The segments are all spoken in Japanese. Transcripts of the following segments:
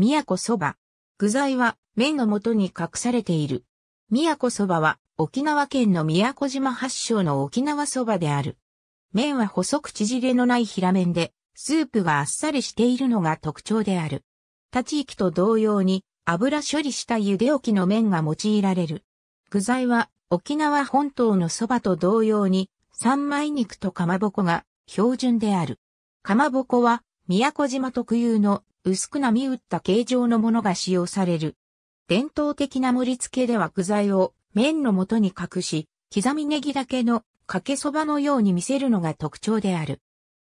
宮古そば。具材は麺の元に隠されている。宮古そばは沖縄県の宮古島発祥の沖縄そばである。麺は細く縮れのない平麺で、スープがあっさりしているのが特徴である。他地域と同様に油処理した茹で置きの麺が用いられる。具材は沖縄本島のそばと同様に三枚肉とかまぼこが標準である。かまぼこは宮古島特有の薄く波打った形状のものが使用される。伝統的な盛り付けでは具材を麺の元に隠し、刻みネギだけのかけそばのように見せるのが特徴である。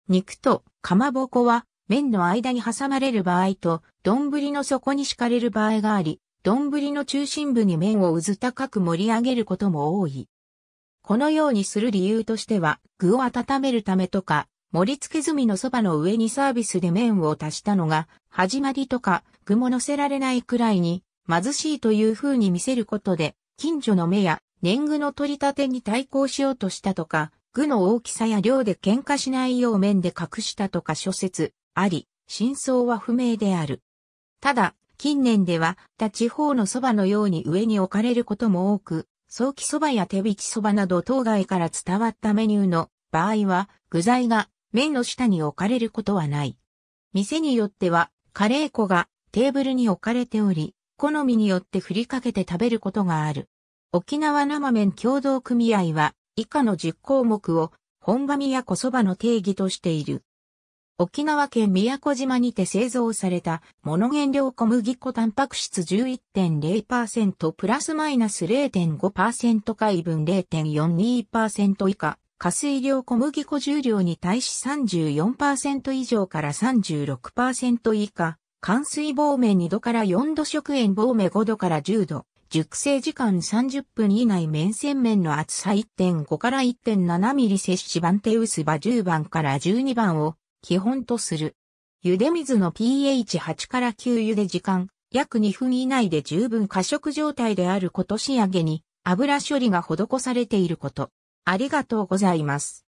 肉とかまぼこは麺の間に挟まれる場合と、丼の底に敷かれる場合があり、丼の中心部に麺をうず高く盛り上げることも多い。このようにする理由としては、具を温めるためとか、盛り付け済みのそばの上にサービスで麺を足したのが、始まりとか、具も乗せられないくらいに、貧しいという風に見せることで、近所の目や年貢の取り立てに対抗しようとしたとか、具の大きさや量で喧嘩しないよう面で隠したとか諸説あり、真相は不明である。ただ、近年では、他地方のそばのように上に置かれることも多く、早期そばや手引きそばなど当該から伝わったメニューの場合は、具材が麺の下に置かれることはない。店によっては、カレー粉がテーブルに置かれており、好みによって振りかけて食べることがある。沖縄生麺協同組合は、以下の10項目を、本紙や小蕎麦の定義としている。沖縄県宮古島にて製造された、物原料小麦粉タンパク質11.0%プラスマイナス0.5%回分0.42%以下、加水量小麦粉重量に対し34%以上から36%以下、乾水防面2度から4度食塩防面5度から10度、熟成時間30分以内面洗面の厚さ1.5から1.7ミリ摂取番手薄場10番から12番を基本とする。茹で水の pH8 から9茹で時間、約2分以内で十分過食状態であること仕上げに油処理が施されていること。ありがとうございます。